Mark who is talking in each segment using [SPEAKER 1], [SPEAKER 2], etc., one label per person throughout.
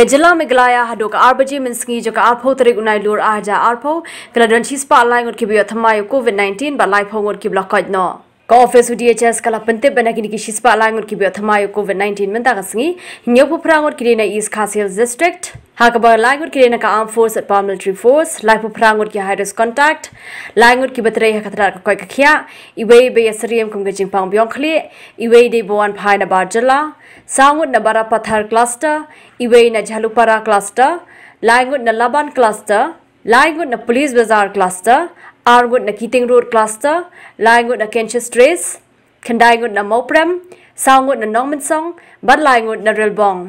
[SPEAKER 1] Kajala Meglaya Hadok Arbaji Minski Joka Arpo Tarik Unai Lur Aja Arpo Kaladran Chispa Alain Ngur Kibiyo Thamayo COVID-19 Ba Life Home Ngur Kibla Kaj No Ka Office UDHS Kala Pentib Bena Kini Kishispa Alain Ngur Kibiyo Thamayo COVID-19 Minta Gasngi Nyopo Prang Ngur Kirina East Khasil District Hakaba language kire naka armed force at paramilitary force laipu prangut ki hydrus contact language ki batre hakatra ka koi kakhia iwei be yasriem kum gajing pang byong khli iwei de boan phai na bar jala sangut na bara pathar cluster iwei na jhalupara cluster language na laban cluster language na police bazaar cluster argut na kiting road cluster language na kenches trace khandai gut na mopram sangut na nongmansong bat language na relbong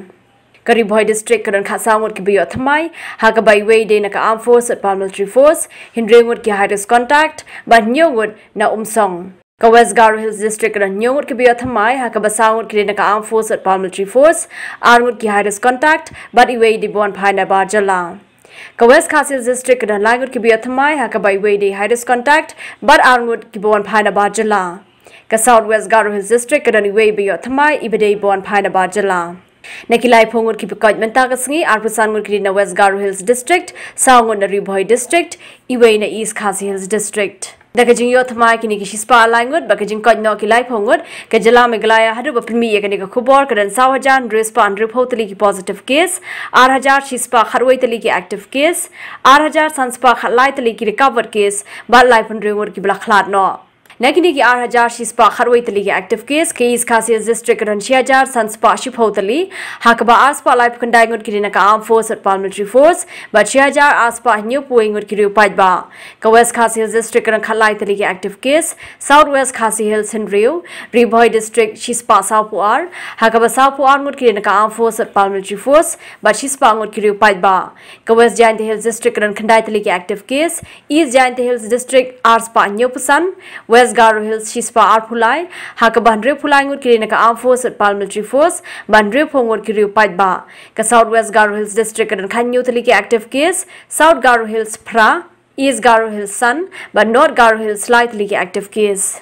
[SPEAKER 1] Kari Karibhoi district karan khasamut ki biyo thamai Haka bai wei de naka armed force at palm military force hindrengut ki high risk contact but nyogut na umsong ka West Garo Hills district karan nyogut ki biyo thamai Haka hakabasangut ki de naka armed force at palm military force armut ki high risk contact but iway de bon na ba jala ka West Khasi district karan langut ki biyo thamai hakabai way de high risk contact but armut ki bon na ba jala ka South West Garo Hills district karan iwei biyo thamai Ibe ibadei bon na ba jala नकिलाई फोंगुर की पिकाज are कसंगी आरपसान मुरकरी न waste गारो hills district सांगो न रिभोई district इवे न east खासी hills district दकजिंग यो थमाय किनि कि सिस्पा लांगुड बकजिंग कज no कि लाइफ होंगुड के जिला में गलाया हरु बपिमी ये का खबर करन सावजान ड्रेसपा अंडर फोतली की पॉजिटिव केस 8000 सिस्पा खरवई तली की एक्टिव केस 8000 संस्पा खलाई की रिकवर केस लाइफ की नो नगिनी की आर हजार शिस्पा खरवैतली active case case Khasi district रंशी हजार संस्पा तली हकबा आसपा लाइफ खंडा इंगुट की नका आर्म फोर्स और पार्लमेंट्री फोर्स बटी हजार आसपा न्यू पो इंगुट की रू पाजबा कवेस खासी हिल्स डिस्ट्रिक्ट रन खलाई तली की active case south west Khasi hills हिंड रिव रिभोय डिस्ट्रिक्ट शिस्पा साउपो आर हकबा साउपो आर मुट की नका आर्म फोर्स और पार्लमेंट्री फोर्स बट शिस्पा अंगुट की रू पाजबा कवेस जयंत हिल्स डिस्ट्रिक्ट रन खंडाई तली की active case east Jaintia hills district आरसपा न्यू पसंद west Gasgaro Hills Chispa Arpulai, Hakabandre Pulangut Kirinaka Armed Force at military Force, Bandre Pongot Kiriu Paitba, Ka South West Garo Hills District and Kanyu Taliki Active Case, South Garo Hills Pra, East Garo Hills Sun, but North Garo Hills Lightly Active Case.